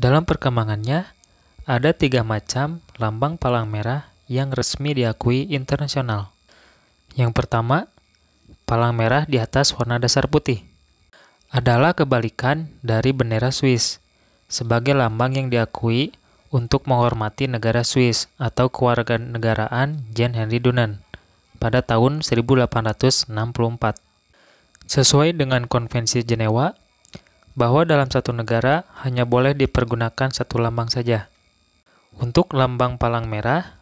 Dalam perkembangannya, ada tiga macam lambang palang merah yang resmi diakui internasional. Yang pertama, palang merah di atas warna dasar putih adalah kebalikan dari bendera Swiss sebagai lambang yang diakui untuk menghormati negara Swiss atau kewarganegaraan Jean Henry Dunant pada tahun 1864. Sesuai dengan Konvensi Jenewa, bahwa dalam satu negara hanya boleh dipergunakan satu lambang saja. Untuk lambang palang merah,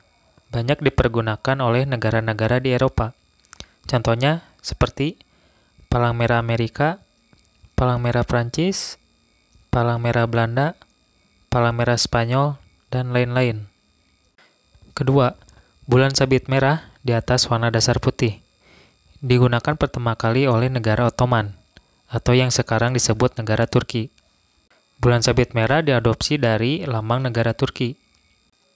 banyak dipergunakan oleh negara-negara di Eropa. Contohnya seperti palang merah Amerika, palang merah Prancis, palang merah Belanda, palang merah Spanyol, dan lain-lain. Kedua, bulan sabit merah di atas warna dasar putih. Digunakan pertama kali oleh negara Ottoman atau yang sekarang disebut negara Turki. Bulan sabit merah diadopsi dari lambang negara Turki,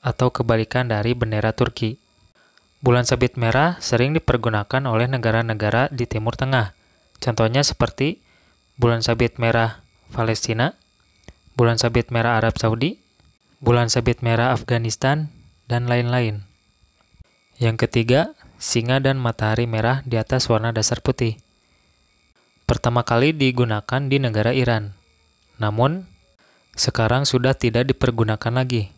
atau kebalikan dari bendera Turki. Bulan sabit merah sering dipergunakan oleh negara-negara di Timur Tengah, contohnya seperti bulan sabit merah Palestina, bulan sabit merah Arab Saudi, bulan sabit merah Afghanistan, dan lain-lain. Yang ketiga, singa dan matahari merah di atas warna dasar putih pertama kali digunakan di negara Iran. Namun, sekarang sudah tidak dipergunakan lagi.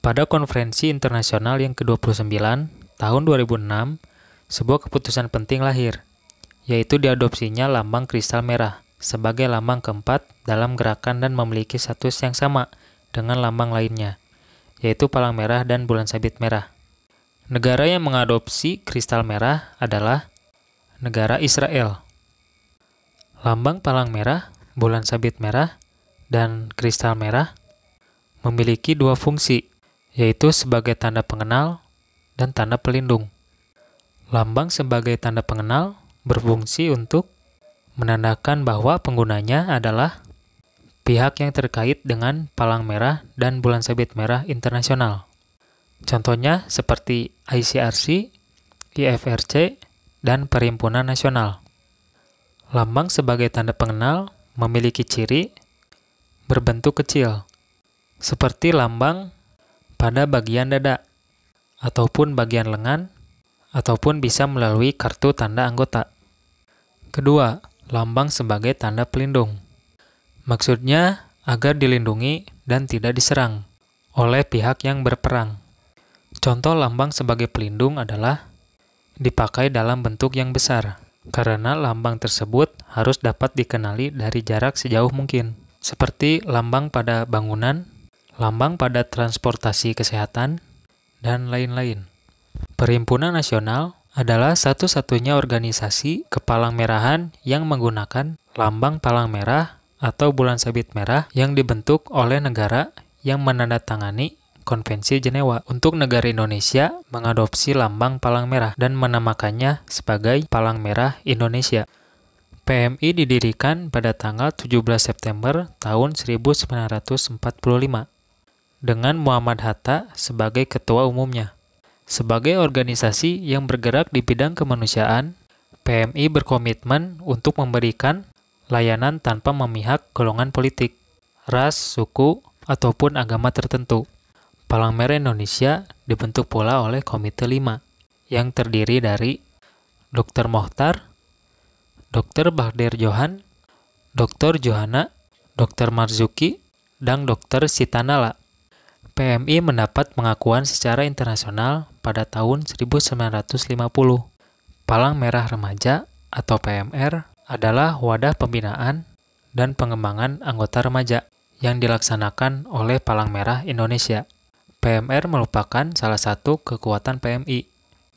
Pada konferensi internasional yang ke-29 tahun 2006, sebuah keputusan penting lahir, yaitu diadopsinya lambang kristal merah sebagai lambang keempat dalam gerakan dan memiliki status yang sama dengan lambang lainnya, yaitu palang merah dan bulan sabit merah. Negara yang mengadopsi kristal merah adalah negara Israel. Lambang palang merah, bulan sabit merah, dan kristal merah memiliki dua fungsi, yaitu sebagai tanda pengenal dan tanda pelindung. Lambang sebagai tanda pengenal berfungsi untuk menandakan bahwa penggunanya adalah pihak yang terkait dengan palang merah dan bulan sabit merah internasional. Contohnya seperti ICRC, IFRC, dan Perhimpunan Nasional. Lambang sebagai tanda pengenal memiliki ciri berbentuk kecil, seperti lambang pada bagian dada, ataupun bagian lengan, ataupun bisa melalui kartu tanda anggota. Kedua, lambang sebagai tanda pelindung. Maksudnya agar dilindungi dan tidak diserang oleh pihak yang berperang. Contoh lambang sebagai pelindung adalah dipakai dalam bentuk yang besar karena lambang tersebut harus dapat dikenali dari jarak sejauh mungkin, seperti lambang pada bangunan, lambang pada transportasi kesehatan, dan lain-lain. Perhimpunan Nasional adalah satu-satunya organisasi kepalang merahan yang menggunakan lambang palang merah atau bulan sabit merah yang dibentuk oleh negara yang menandatangani Konvensi Jenewa untuk negara Indonesia mengadopsi lambang palang merah dan menamakannya sebagai Palang Merah Indonesia. PMI didirikan pada tanggal 17 September tahun 1945 dengan Muhammad Hatta sebagai ketua umumnya. Sebagai organisasi yang bergerak di bidang kemanusiaan, PMI berkomitmen untuk memberikan layanan tanpa memihak golongan politik, ras, suku, ataupun agama tertentu. Palang Merah Indonesia dibentuk pula oleh Komite 5 yang terdiri dari Dr. Mohtar, Dr. Bahdir Johan, Dr. Johana, Dr. Marzuki, dan Dr. Sitanala. PMI mendapat pengakuan secara internasional pada tahun 1950. Palang Merah Remaja atau PMR adalah wadah pembinaan dan pengembangan anggota remaja yang dilaksanakan oleh Palang Merah Indonesia. PMR merupakan salah satu kekuatan PMI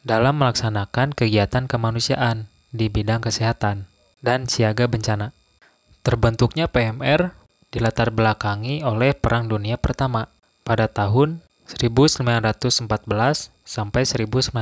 dalam melaksanakan kegiatan kemanusiaan di bidang kesehatan dan siaga bencana. Terbentuknya PMR dilatar belakangi oleh Perang Dunia Pertama pada tahun 1914 sampai 1918.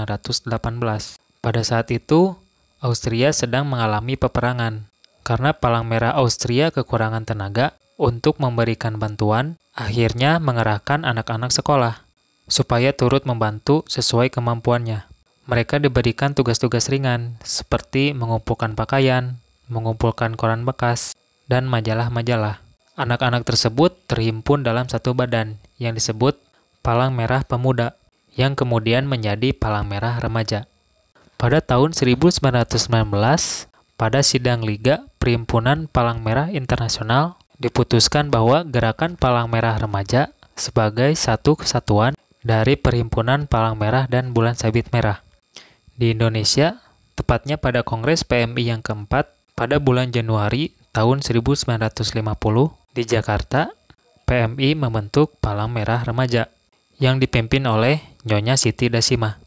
Pada saat itu, Austria sedang mengalami peperangan karena Palang Merah Austria kekurangan tenaga untuk memberikan bantuan, akhirnya mengerahkan anak-anak sekolah supaya turut membantu sesuai kemampuannya. Mereka diberikan tugas-tugas ringan seperti mengumpulkan pakaian, mengumpulkan koran bekas, dan majalah-majalah. Anak-anak tersebut terhimpun dalam satu badan yang disebut Palang Merah Pemuda, yang kemudian menjadi Palang Merah Remaja. Pada tahun 1919, pada sidang Liga Perhimpunan Palang Merah Internasional diputuskan bahwa gerakan Palang Merah Remaja sebagai satu kesatuan dari Perhimpunan Palang Merah dan Bulan Sabit Merah. Di Indonesia, tepatnya pada Kongres PMI yang keempat pada bulan Januari tahun 1950 di Jakarta, PMI membentuk Palang Merah Remaja yang dipimpin oleh Nyonya Siti Dasima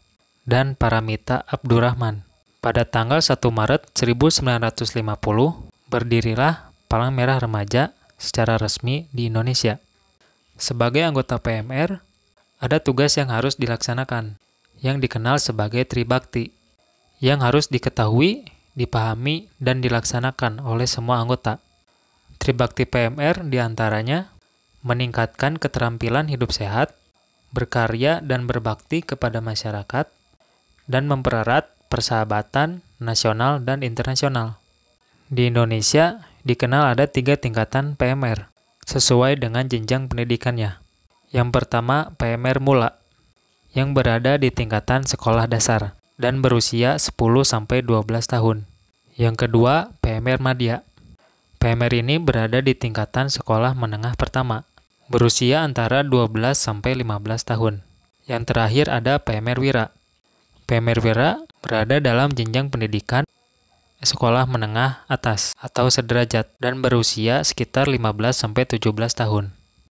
dan Paramita Abdurrahman. Pada tanggal 1 Maret 1950, berdirilah Palang Merah Remaja secara resmi di Indonesia. Sebagai anggota PMR, ada tugas yang harus dilaksanakan, yang dikenal sebagai tribakti, yang harus diketahui, dipahami, dan dilaksanakan oleh semua anggota. Tribakti PMR diantaranya meningkatkan keterampilan hidup sehat, berkarya dan berbakti kepada masyarakat, dan mempererat persahabatan nasional dan internasional. Di Indonesia, dikenal ada tiga tingkatan PMR, sesuai dengan jenjang pendidikannya. Yang pertama, PMR mula, yang berada di tingkatan sekolah dasar dan berusia 10-12 tahun. Yang kedua, PMR madya. PMR ini berada di tingkatan sekolah menengah pertama, berusia antara 12-15 tahun. Yang terakhir ada PMR wira. PMR wira berada dalam jenjang pendidikan sekolah menengah atas atau sederajat dan berusia sekitar 15-17 tahun.